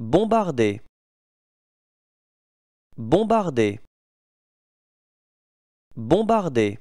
Bombarder. Bombarder. Bombarder.